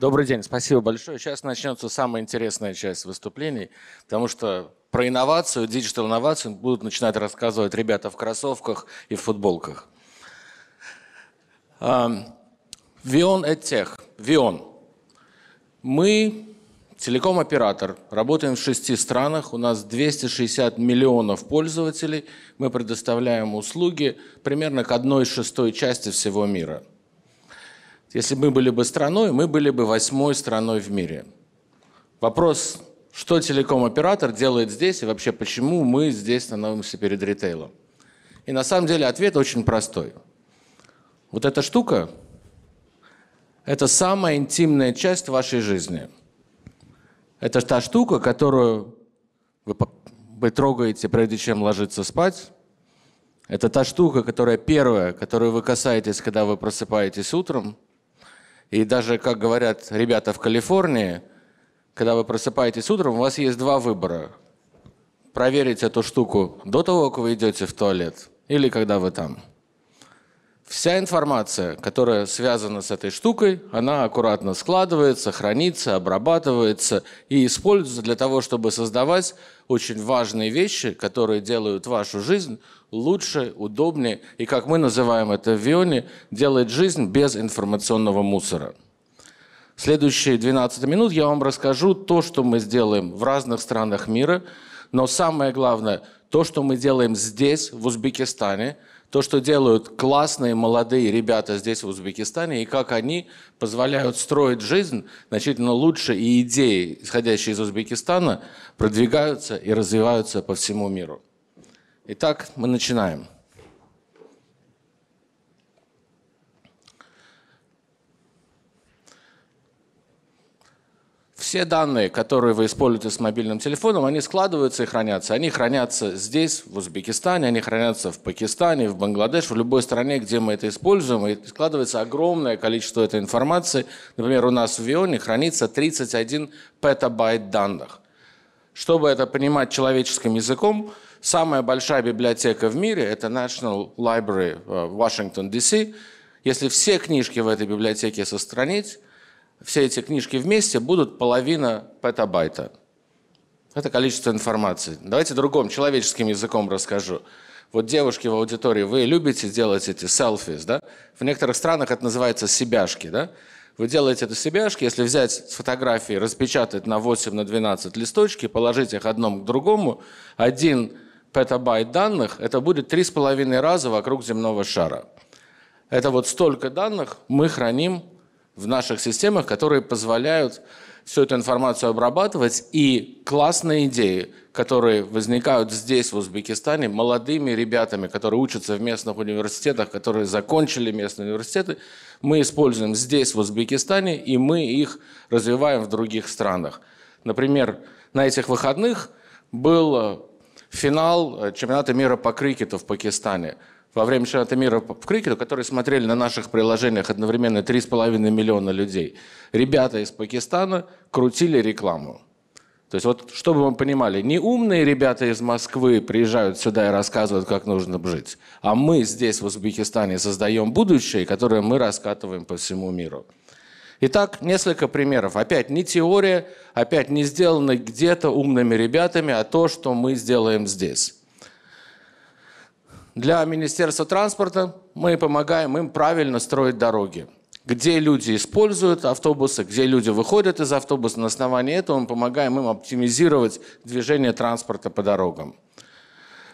Добрый день, спасибо большое. Сейчас начнется самая интересная часть выступлений, потому что про инновацию, диджитал инновацию будут начинать рассказывать ребята в кроссовках и в футболках. А, Вион Эдтех. Вион. Мы Телеком-оператор. Работаем в шести странах. У нас 260 миллионов пользователей. Мы предоставляем услуги примерно к одной шестой части всего мира – если мы были бы страной, мы были бы восьмой страной в мире. Вопрос, что телеком-оператор делает здесь и вообще почему мы здесь становимся перед ритейлом? И на самом деле ответ очень простой. Вот эта штука – это самая интимная часть вашей жизни. Это та штука, которую вы, вы трогаете, прежде чем ложиться спать. Это та штука, которая первая, которую вы касаетесь, когда вы просыпаетесь утром – и даже, как говорят ребята в Калифорнии, когда вы просыпаетесь утром, у вас есть два выбора. Проверить эту штуку до того, как вы идете в туалет, или когда вы там. Вся информация, которая связана с этой штукой, она аккуратно складывается, хранится, обрабатывается и используется для того, чтобы создавать очень важные вещи, которые делают вашу жизнь лучше, удобнее и, как мы называем это в Вионе, делает жизнь без информационного мусора. Следующие 12 минут я вам расскажу то, что мы сделаем в разных странах мира, но самое главное, то, что мы делаем здесь, в Узбекистане – то, что делают классные молодые ребята здесь, в Узбекистане, и как они позволяют строить жизнь значительно лучше, и идеи, исходящие из Узбекистана, продвигаются и развиваются по всему миру. Итак, мы начинаем. все данные, которые вы используете с мобильным телефоном, они складываются и хранятся. Они хранятся здесь, в Узбекистане, они хранятся в Пакистане, в Бангладеш, в любой стране, где мы это используем. И складывается огромное количество этой информации. Например, у нас в Вионе хранится 31 петабайт данных. Чтобы это понимать человеческим языком, самая большая библиотека в мире – это National Library в Вашингтон, D.C. Если все книжки в этой библиотеке состранить, все эти книжки вместе будут половина петабайта. Это количество информации. Давайте другом человеческим языком расскажу. Вот девушки в аудитории, вы любите делать эти селфи, да? В некоторых странах это называется себяшки, да? Вы делаете это себяшки, если взять с фотографии, распечатать на 8 на 12 листочки, положить их одном к другому, один петабайт данных, это будет 3,5 раза вокруг земного шара. Это вот столько данных мы храним в наших системах, которые позволяют всю эту информацию обрабатывать. И классные идеи, которые возникают здесь, в Узбекистане, молодыми ребятами, которые учатся в местных университетах, которые закончили местные университеты, мы используем здесь, в Узбекистане, и мы их развиваем в других странах. Например, на этих выходных был э, финал э, чемпионата мира по крикету в Пакистане – во время чемпионата мира в крикету, которые смотрели на наших приложениях одновременно 3,5 миллиона людей. Ребята из Пакистана крутили рекламу. То есть вот, чтобы вы понимали, не умные ребята из Москвы приезжают сюда и рассказывают, как нужно жить, а мы здесь, в Узбекистане, создаем будущее, которое мы раскатываем по всему миру. Итак, несколько примеров. Опять не теория, опять не сделано где-то умными ребятами, а то, что мы сделаем здесь. Для Министерства транспорта мы помогаем им правильно строить дороги. Где люди используют автобусы, где люди выходят из автобуса, на основании этого мы помогаем им оптимизировать движение транспорта по дорогам.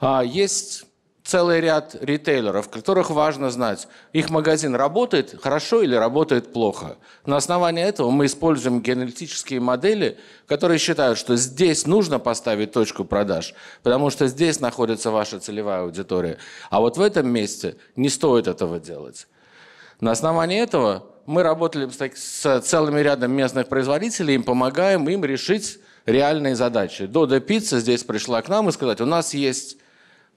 А Есть целый ряд ритейлеров, которых важно знать, их магазин работает хорошо или работает плохо. На основании этого мы используем генетические модели, которые считают, что здесь нужно поставить точку продаж, потому что здесь находится ваша целевая аудитория. А вот в этом месте не стоит этого делать. На основании этого мы работали с целыми рядом местных производителей, им помогаем им решить реальные задачи. Дода Пицца здесь пришла к нам и сказать, у нас есть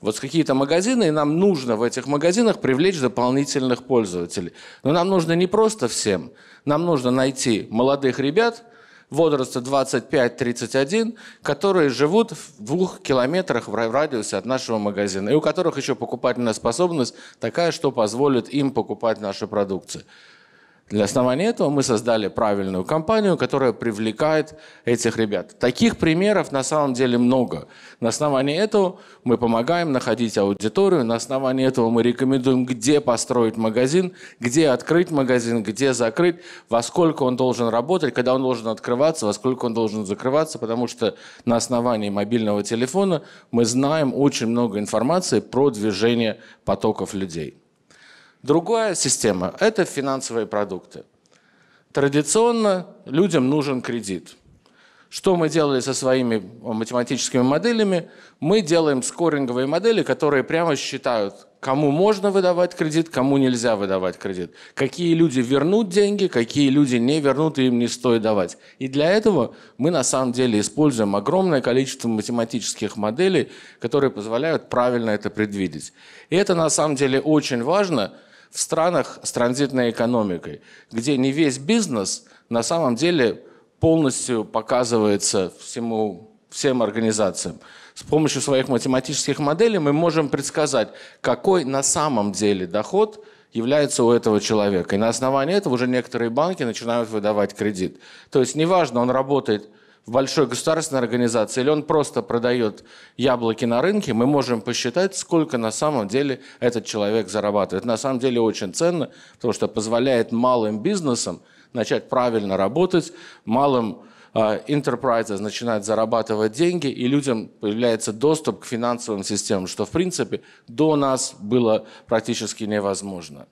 вот какие-то магазины, и нам нужно в этих магазинах привлечь дополнительных пользователей. Но нам нужно не просто всем, нам нужно найти молодых ребят возраста 25-31, которые живут в двух километрах в радиусе от нашего магазина, и у которых еще покупательная способность такая, что позволит им покупать наши продукции. Для основания этого мы создали правильную компанию, которая привлекает этих ребят. Таких примеров на самом деле много. На основании этого мы помогаем находить аудиторию, на основании этого мы рекомендуем, где построить магазин, где открыть магазин, где закрыть, во сколько он должен работать, когда он должен открываться, во сколько он должен закрываться, потому что на основании мобильного телефона мы знаем очень много информации про движение потоков людей. Другая система – это финансовые продукты. Традиционно людям нужен кредит. Что мы делали со своими э, математическими моделями? Мы делаем скоринговые модели, которые прямо считают, кому можно выдавать кредит, кому нельзя выдавать кредит. Какие люди вернут деньги, какие люди не вернут, и им не стоит давать. И для этого мы на самом деле используем огромное количество математических моделей, которые позволяют правильно это предвидеть. И это на самом деле очень важно – в странах с транзитной экономикой, где не весь бизнес на самом деле полностью показывается всему, всем организациям. С помощью своих математических моделей мы можем предсказать, какой на самом деле доход является у этого человека. И на основании этого уже некоторые банки начинают выдавать кредит. То есть неважно, он работает – в большой государственной организации, или он просто продает яблоки на рынке, мы можем посчитать, сколько на самом деле этот человек зарабатывает. На самом деле очень ценно, потому что позволяет малым бизнесам начать правильно работать, малым а, enterprise начинают зарабатывать деньги, и людям появляется доступ к финансовым системам, что, в принципе, до нас было практически невозможно.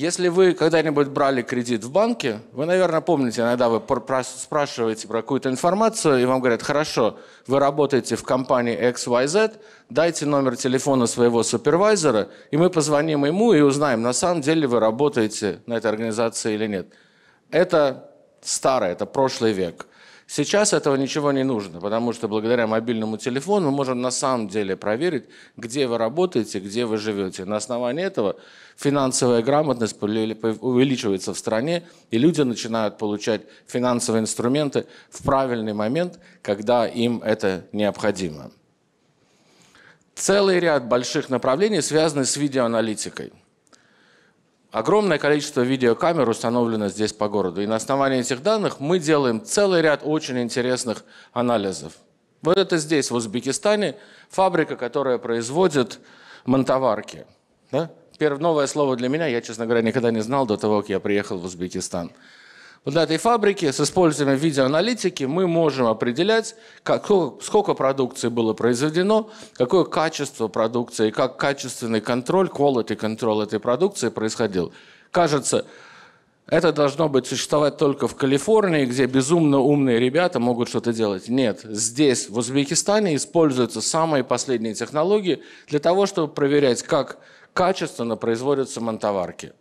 Если вы когда-нибудь брали кредит в банке, вы, наверное, помните, иногда вы спрашиваете про какую-то информацию, и вам говорят, хорошо, вы работаете в компании XYZ, дайте номер телефона своего супервайзера, и мы позвоним ему и узнаем, на самом деле вы работаете на этой организации или нет. Это старое, это прошлый век – Сейчас этого ничего не нужно, потому что благодаря мобильному телефону мы можем на самом деле проверить, где вы работаете, где вы живете. На основании этого финансовая грамотность увеличивается в стране, и люди начинают получать финансовые инструменты в правильный момент, когда им это необходимо. Целый ряд больших направлений связаны с видеоаналитикой. Огромное количество видеокамер установлено здесь по городу. И на основании этих данных мы делаем целый ряд очень интересных анализов. Вот это здесь, в Узбекистане, фабрика, которая производит монтоварки. Да? Первое новое слово для меня, я, честно говоря, никогда не знал до того, как я приехал в Узбекистан. Вот на этой фабрике с использованием видеоаналитики мы можем определять, как, сколько продукции было произведено, какое качество продукции, и как качественный контроль, quality control этой продукции происходил. Кажется, это должно быть существовать только в Калифорнии, где безумно умные ребята могут что-то делать. Нет, здесь, в Узбекистане, используются самые последние технологии для того, чтобы проверять, как качественно производятся монтоварки.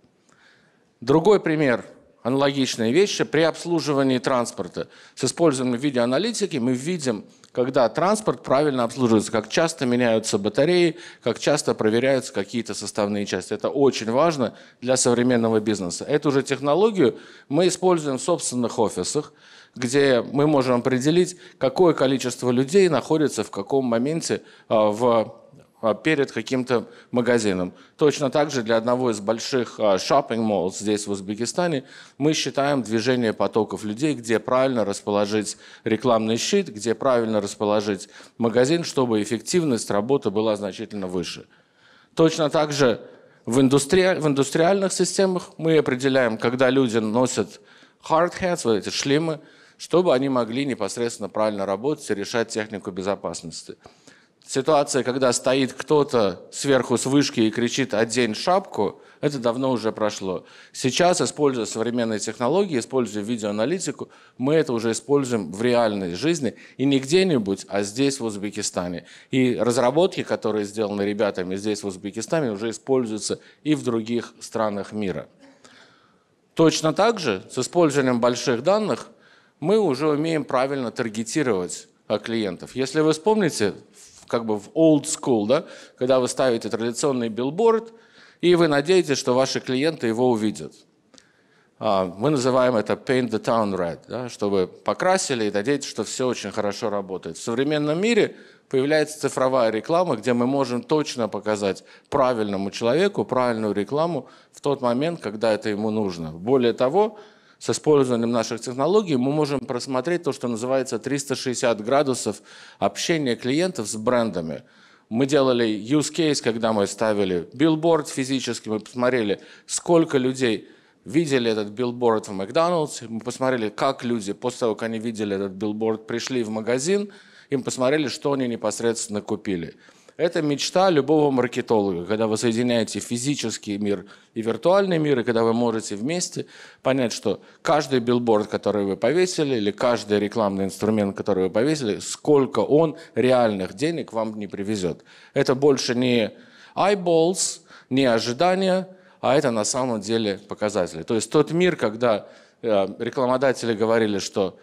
Другой пример – аналогичные вещи При обслуживании транспорта с использованием видеоаналитики мы видим, когда транспорт правильно обслуживается, как часто меняются батареи, как часто проверяются какие-то составные части. Это очень важно для современного бизнеса. Эту же технологию мы используем в собственных офисах, где мы можем определить, какое количество людей находится в каком моменте а, в а, перед каким-то магазином. Точно так же для одного из больших шоппинг-молл а, здесь, в Узбекистане, мы считаем движение потоков людей, где правильно расположить рекламный щит, где правильно расположить магазин, чтобы эффективность работы была значительно выше. Точно так же в, индустри... в индустриальных системах мы определяем, когда люди носят hard hats, вот эти шлемы, чтобы они могли непосредственно правильно работать и решать технику безопасности ситуация, когда стоит кто-то сверху с вышки и кричит «одень шапку», это давно уже прошло. Сейчас, используя современные технологии, используя видеоаналитику, мы это уже используем в реальной жизни и не где-нибудь, а здесь, в Узбекистане. И разработки, которые сделаны ребятами здесь, в Узбекистане, уже используются и в других странах мира. Точно так же, с использованием больших данных, мы уже умеем правильно таргетировать а, клиентов. Если вы вспомните, как бы в old school, да, когда вы ставите традиционный билборд, и вы надеетесь, что ваши клиенты его увидят. А, мы называем это paint the town red, да, чтобы покрасили и надеетесь, что все очень хорошо работает. В современном мире появляется цифровая реклама, где мы можем точно показать правильному человеку правильную рекламу в тот момент, когда это ему нужно. Более того, с использованием наших технологий мы можем просмотреть то, что называется 360 градусов общения клиентов с брендами. Мы делали use case, когда мы ставили билборд физически, мы посмотрели, сколько людей видели этот билборд в Макдоналдсе, мы посмотрели, как люди после того, как они видели этот билборд, пришли в магазин, им посмотрели, что они непосредственно купили. Это мечта любого маркетолога, когда вы соединяете физический мир и виртуальный мир, и когда вы можете вместе понять, что каждый билборд, который вы повесили, или каждый рекламный инструмент, который вы повесили, сколько он реальных денег вам не привезет. Это больше не eyeballs, не ожидания, а это на самом деле показатели. То есть тот мир, когда э, рекламодатели говорили, что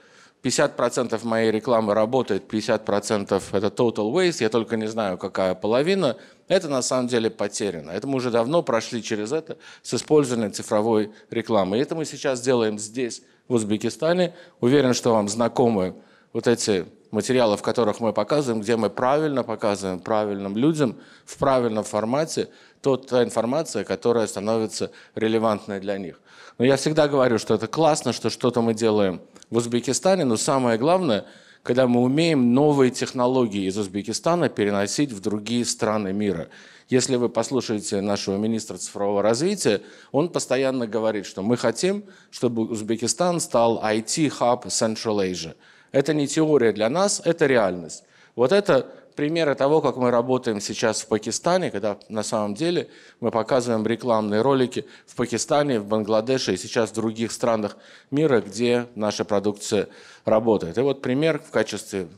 50% моей рекламы работает, 50% это total waste, я только не знаю, какая половина, это на самом деле потеряно. Это мы уже давно прошли через это с использованием цифровой рекламы. И это мы сейчас делаем здесь, в Узбекистане. Уверен, что вам знакомы вот эти материалы, в которых мы показываем, где мы правильно показываем правильным людям в правильном формате тот та информация, которая становится релевантной для них. Но я всегда говорю, что это классно, что что-то мы делаем – в Узбекистане, но самое главное, когда мы умеем новые технологии из Узбекистана переносить в другие страны мира. Если вы послушаете нашего министра цифрового развития, он постоянно говорит, что мы хотим, чтобы Узбекистан стал IT-хаб Central Asia. Это не теория для нас, это реальность. Вот это примеры того, как мы работаем сейчас в Пакистане, когда на самом деле мы показываем рекламные ролики в Пакистане, в Бангладеше и сейчас в других странах мира, где наша продукция работает. И вот пример в качестве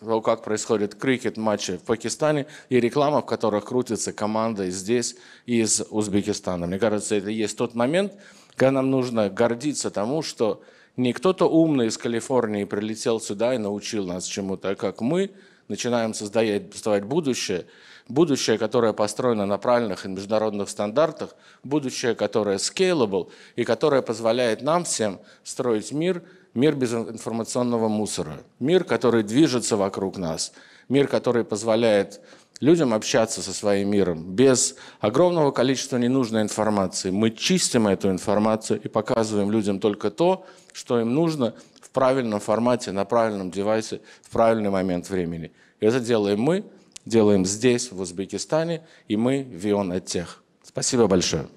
того, как происходит крикет-матчи в Пакистане и реклама, в которых крутится команда здесь, из Узбекистана. Мне кажется, это и есть тот момент, когда нам нужно гордиться тому, что не кто-то умный из Калифорнии прилетел сюда и научил нас чему-то, а как мы – начинаем создавать, создавать будущее, будущее, которое построено на правильных и международных стандартах, будущее, которое scalable и которое позволяет нам всем строить мир, мир без информационного мусора, мир, который движется вокруг нас, мир, который позволяет людям общаться со своим миром без огромного количества ненужной информации. Мы чистим эту информацию и показываем людям только то, что им нужно в правильном формате, на правильном девайсе, в правильный момент времени. И это делаем мы, делаем здесь, в Узбекистане, и мы, Вион Оттех. Спасибо большое.